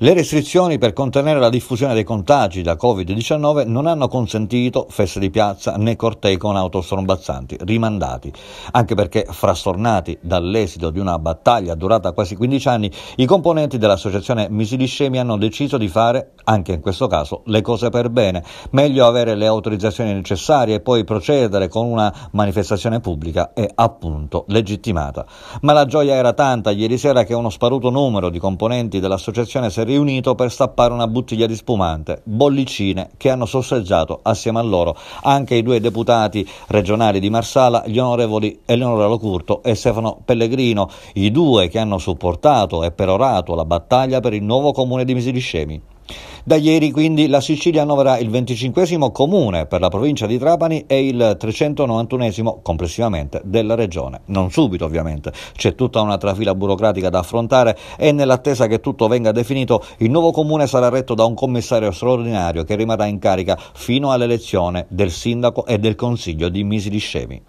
Le restrizioni per contenere la diffusione dei contagi da Covid-19 non hanno consentito feste di piazza né cortei con auto strombazzanti, rimandati, anche perché frastornati dall'esito di una battaglia durata quasi 15 anni, i componenti dell'associazione Misiliscemi hanno deciso di fare, anche in questo caso, le cose per bene, meglio avere le autorizzazioni necessarie e poi procedere con una manifestazione pubblica e appunto legittimata. Ma la gioia era tanta ieri sera che uno sparuto numero di componenti dell'associazione si riunito per stappare una bottiglia di spumante, bollicine che hanno sorseggiato assieme a loro anche i due deputati regionali di Marsala, gli onorevoli Eleonora Locurto e Stefano Pellegrino, i due che hanno supportato e perorato la battaglia per il nuovo comune di Misiliscemi. Da ieri quindi la Sicilia annoverà il 25 comune per la provincia di Trapani e il 391 complessivamente della regione. Non subito ovviamente, c'è tutta una trafila burocratica da affrontare e nell'attesa che tutto venga definito il nuovo comune sarà retto da un commissario straordinario che rimarrà in carica fino all'elezione del sindaco e del consiglio di Misiliscemi.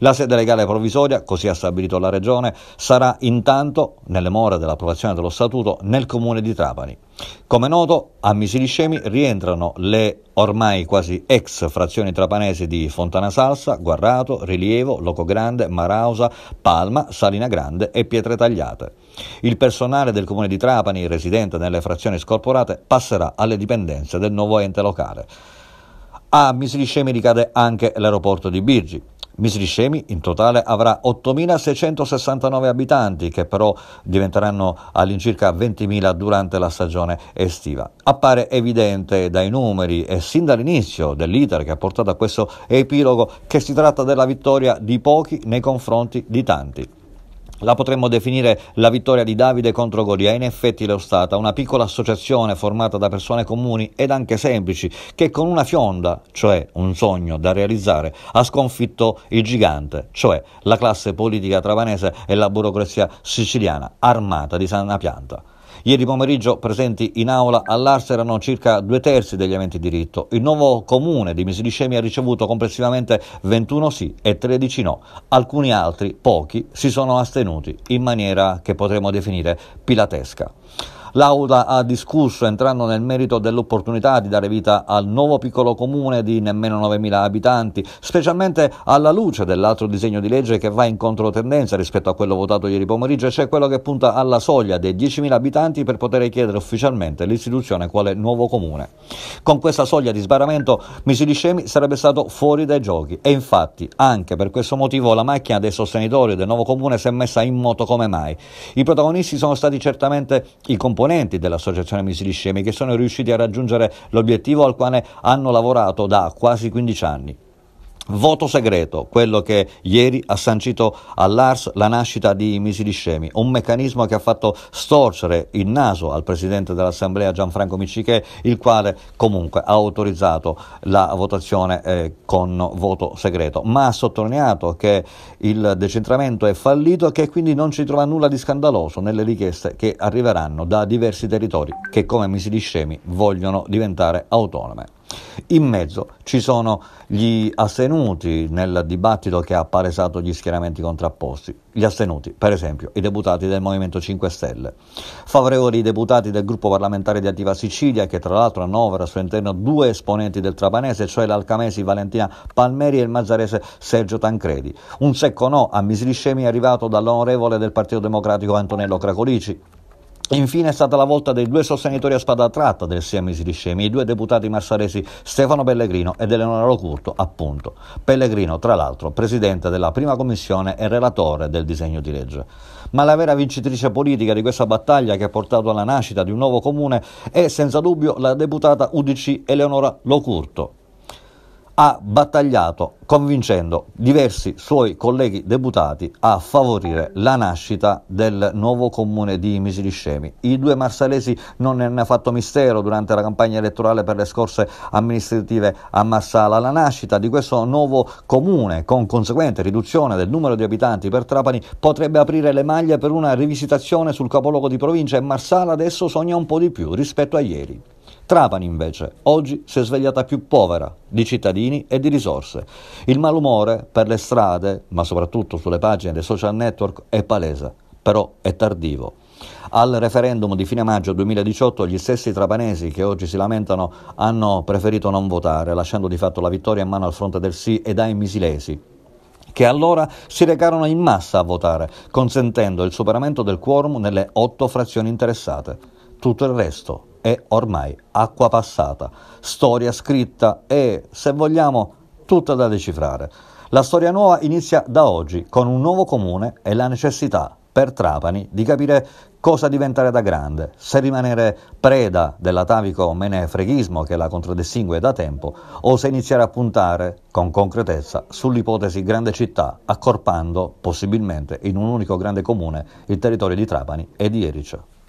La sede legale provvisoria, così ha stabilito la Regione, sarà intanto, nelle more dell'approvazione dello Statuto, nel Comune di Trapani. Come noto, a Misili Scemi rientrano le ormai quasi ex frazioni trapanesi di Fontana Salsa, Guarrato, Rilievo, Loco Grande, Marausa, Palma, Salina Grande e Pietre Tagliate. Il personale del comune di Trapani, residente nelle frazioni scorporate, passerà alle dipendenze del nuovo ente locale. A Misili Scemi ricade anche l'aeroporto di Birgi. Misriscemi in totale avrà 8.669 abitanti che però diventeranno all'incirca 20.000 durante la stagione estiva. Appare evidente dai numeri e sin dall'inizio dell'iter che ha portato a questo epilogo che si tratta della vittoria di pochi nei confronti di tanti. La potremmo definire la vittoria di Davide contro Golia. in effetti l'è stata, una piccola associazione formata da persone comuni ed anche semplici, che con una fionda, cioè un sogno da realizzare, ha sconfitto il gigante, cioè la classe politica travanese e la burocrazia siciliana armata di sana pianta. Ieri pomeriggio presenti in aula all'Ars erano circa due terzi degli aventi diritto. Il nuovo comune di Misiliscemi ha ricevuto complessivamente 21 sì e 13 no. Alcuni altri, pochi, si sono astenuti in maniera che potremmo definire pilatesca. L'Aula ha discusso, entrando nel merito dell'opportunità di dare vita al nuovo piccolo comune di nemmeno 9.000 abitanti, specialmente alla luce dell'altro disegno di legge che va in controtendenza rispetto a quello votato ieri pomeriggio, e cioè quello che punta alla soglia dei 10.000 abitanti per poter chiedere ufficialmente l'istituzione quale nuovo comune. Con questa soglia di sbarramento Misiliscemi sarebbe stato fuori dai giochi e infatti anche per questo motivo la macchina dei sostenitori del nuovo comune si è messa in moto come mai. I protagonisti sono stati certamente i componenti componenti dell'Associazione Missili Scemi che sono riusciti a raggiungere l'obiettivo al quale hanno lavorato da quasi 15 anni. Voto segreto, quello che ieri ha sancito all'Ars la nascita di misili scemi, un meccanismo che ha fatto storcere il naso al presidente dell'Assemblea Gianfranco Miccichè, il quale comunque ha autorizzato la votazione eh, con voto segreto, ma ha sottolineato che il decentramento è fallito e che quindi non ci trova nulla di scandaloso nelle richieste che arriveranno da diversi territori che come misili scemi vogliono diventare autonome. In mezzo ci sono gli astenuti nel dibattito che ha palesato gli schieramenti contrapposti. Gli astenuti, per esempio, i deputati del Movimento 5 Stelle. Favorevoli i deputati del gruppo parlamentare di Attiva Sicilia, che tra l'altro annovera al suo interno due esponenti del Trapanese, cioè l'Alcamesi Valentina Palmeri e il Mazzarese Sergio Tancredi. Un secco no a è arrivato dall'onorevole del Partito Democratico Antonello Cracolici. Infine è stata la volta dei due sostenitori a spada tratta del Siamese di Scemi, i due deputati massaresi Stefano Pellegrino ed Eleonora Locurto, appunto. Pellegrino, tra l'altro, presidente della prima commissione e relatore del disegno di legge. Ma la vera vincitrice politica di questa battaglia che ha portato alla nascita di un nuovo comune è senza dubbio la deputata UDC Eleonora Locurto, ha battagliato convincendo diversi suoi colleghi deputati a favorire la nascita del nuovo comune di Misiliscemi. I due marsalesi non ne hanno fatto mistero durante la campagna elettorale per le scorse amministrative a Marsala. La nascita di questo nuovo comune, con conseguente riduzione del numero di abitanti per Trapani, potrebbe aprire le maglie per una rivisitazione sul capoluogo di provincia e Marsala adesso sogna un po' di più rispetto a ieri. Trapani invece oggi si è svegliata più povera di cittadini e di risorse. Il malumore per le strade, ma soprattutto sulle pagine dei social network, è palese, però è tardivo. Al referendum di fine maggio 2018 gli stessi trapanesi che oggi si lamentano hanno preferito non votare, lasciando di fatto la vittoria in mano al fronte del sì e dai misilesi che allora si recarono in massa a votare, consentendo il superamento del quorum nelle otto frazioni interessate. Tutto il resto è ormai acqua passata, storia scritta e, se vogliamo, tutta da decifrare. La storia nuova inizia da oggi con un nuovo comune e la necessità per Trapani di capire cosa diventare da grande, se rimanere preda dell'atavico menefreghismo che la contraddistingue da tempo o se iniziare a puntare con concretezza sull'ipotesi grande città, accorpando possibilmente in un unico grande comune il territorio di Trapani e di Erice.